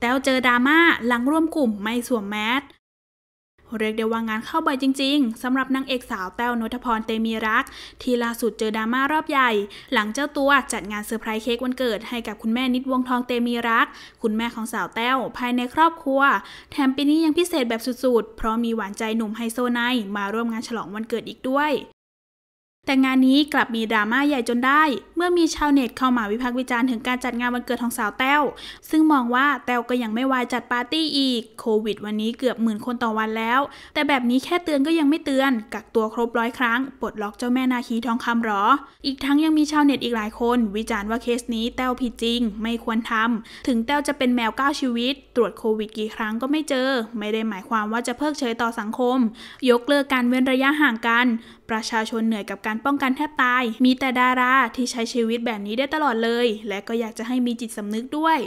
แต้วเจอดราม่าหลังร่วมกลุ่มไม่สวมแมสเรียกได้ว่างานเข้าบ่อยจริงๆสำหรับนางเอกสาวแต้วนทพรเตมีรัก ที่ล่าสุดเจอดราม่ารอบใหญ่ หลังเจ้าตัวจัดงานเซอร์ไพรส์เค้กวันเกิดให้กับคุณแม่นิดวงทองเตมีรัก คุณแม่ของสาวแต้ว ภายในครอบครัว แถมปีนี้ยังพิเศษแบบสุดๆ เพราะมีหวานใจหนุ่มไฮโซไนมาร่วมงานฉลองวันเกิดอีกด้วยแต่งานนี้กลับมีดราม่าใหญ่จนได้ เมื่อมีชาวเน็ตเข้ามาวิพากษ์วิจารณ์ถึงการจัดงานวันเกิดของสาวแต้วซึ่งมองว่าแต้วก็ยังไม่วายจัดปาร์ตี้อีก โควิด วันนี้เกือบหมื่นคนต่อวันแล้ว แต่แบบนี้แค่เตือนก็ยังไม่เตือน กักตัวครบร้อยครั้ง ปลดล็อกเจ้าแม่นาคีทองคำหรอ อีกทั้งยังมีชาวเน็ตอีกหลายคน วิจารณ์ว่าเคสนี้แต้วผิดจริง ไม่ควรทำถึงแต้วจะเป็นแมวก้าชีวิต ตรวจโควิดกี่ครั้งก็ไม่เจอ ไม่ได้หมายความว่าจะเพิกเฉยต่อสังคม ยกเลิกการเว้นระยะห่างกันประชาชนเหนื่อยกับการป้องกันแทบตาย มีแต่ดาราที่ใช้ชีวิตแบบนี้ได้ตลอดเลย และก็อยากจะให้มีจิตสำนึกด้วย